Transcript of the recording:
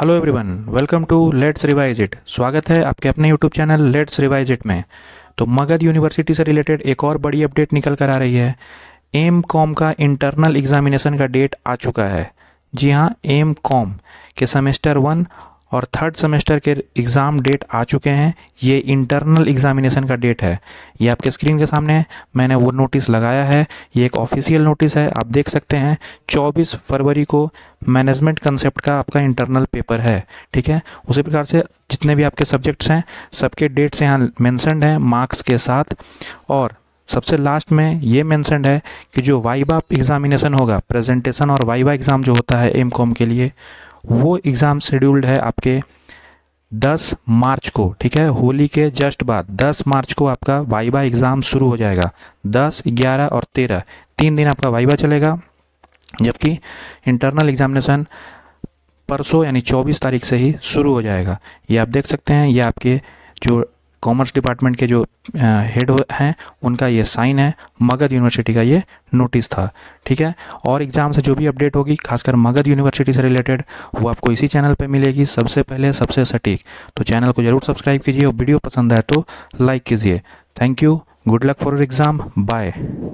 hello everyone welcome to let's revise it स्वागत है आपके अपने YouTube channel let's revise it में तो मगध यूनिवर्सिटी से रिलेटेड एक और बड़ी अपडेट निकल कर आ रही है एम कॉम का इंटरनल एग्जामिनेशन का डेट आ चुका है जी हाँ एम कॉम के सेमेस्टर वन और थर्ड सेमेस्टर के एग्ज़ाम डेट आ चुके हैं ये इंटरनल एग्ज़ामिनेशन का डेट है ये आपके स्क्रीन के सामने है मैंने वो नोटिस लगाया है ये एक ऑफिशियल नोटिस है आप देख सकते हैं 24 फरवरी को मैनेजमेंट कंसेप्ट का आपका इंटरनल पेपर है ठीक है उसी प्रकार से जितने भी आपके सब्जेक्ट्स हैं सबके डेट्स यहाँ मैंसनड हैं मार्क्स के साथ और सबसे लास्ट में ये मैंसनड है कि जो वाइबा एग्ज़ामिनेशन होगा प्रेजेंटेशन और वाइबा एग्ज़ाम जो होता है एम कॉम के लिए वो एग्ज़ाम शेड्यूल्ड है आपके 10 मार्च को ठीक है होली के जस्ट बाद 10 मार्च को आपका वाइबा एग्ज़ाम शुरू हो जाएगा 10, 11 और 13 तीन दिन आपका वाइबा चलेगा जबकि इंटरनल एग्जामिनेशन परसों यानी 24 तारीख से ही शुरू हो जाएगा ये आप देख सकते हैं ये आपके जो कॉमर्स डिपार्टमेंट के जो हेड हैं उनका ये साइन है मगध यूनिवर्सिटी का ये नोटिस था ठीक है और एग्ज़ाम से जो भी अपडेट होगी खासकर मगध यूनिवर्सिटी से रिलेटेड वो आपको इसी चैनल पर मिलेगी सबसे पहले सबसे सटीक तो चैनल को ज़रूर सब्सक्राइब कीजिए और वीडियो पसंद आए तो लाइक कीजिए thank you good luck for exam bye